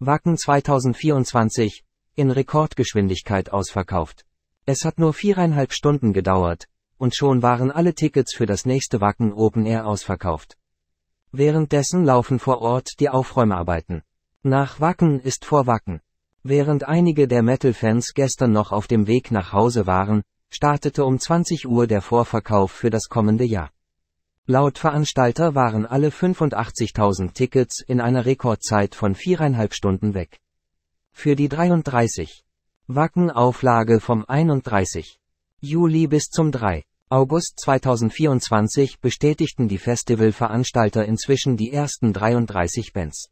Wacken 2024, in Rekordgeschwindigkeit ausverkauft. Es hat nur viereinhalb Stunden gedauert, und schon waren alle Tickets für das nächste Wacken Open Air ausverkauft. Währenddessen laufen vor Ort die Aufräumarbeiten. Nach Wacken ist vor Wacken. Während einige der Metal-Fans gestern noch auf dem Weg nach Hause waren, startete um 20 Uhr der Vorverkauf für das kommende Jahr. Laut Veranstalter waren alle 85.000 Tickets in einer Rekordzeit von viereinhalb Stunden weg. Für die 33. Wackenauflage vom 31. Juli bis zum 3. August 2024 bestätigten die Festivalveranstalter inzwischen die ersten 33 Bands.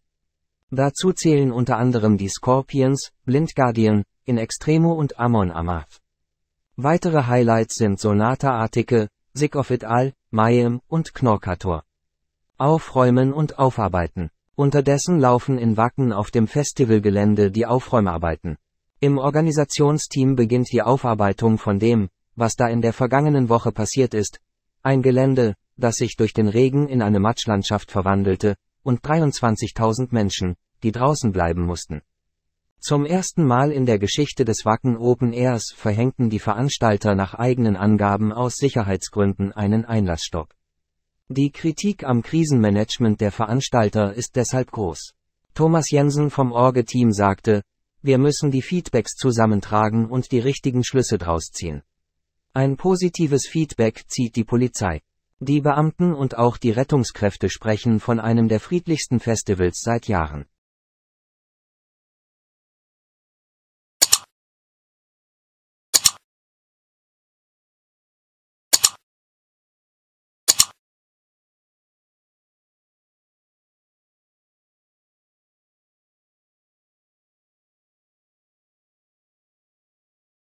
Dazu zählen unter anderem die Scorpions, Blind Guardian, In Extremo und Amon Amarth. Weitere Highlights sind Sonata Artikel, Sick of It All, Mayem und Knorkator. Aufräumen und aufarbeiten. Unterdessen laufen in Wacken auf dem Festivalgelände die Aufräumarbeiten. Im Organisationsteam beginnt die Aufarbeitung von dem, was da in der vergangenen Woche passiert ist. Ein Gelände, das sich durch den Regen in eine Matschlandschaft verwandelte, und 23.000 Menschen, die draußen bleiben mussten. Zum ersten Mal in der Geschichte des Wacken Open Airs verhängten die Veranstalter nach eigenen Angaben aus Sicherheitsgründen einen Einlassstopp. Die Kritik am Krisenmanagement der Veranstalter ist deshalb groß. Thomas Jensen vom Orge-Team sagte, wir müssen die Feedbacks zusammentragen und die richtigen Schlüsse draus ziehen. Ein positives Feedback zieht die Polizei. Die Beamten und auch die Rettungskräfte sprechen von einem der friedlichsten Festivals seit Jahren.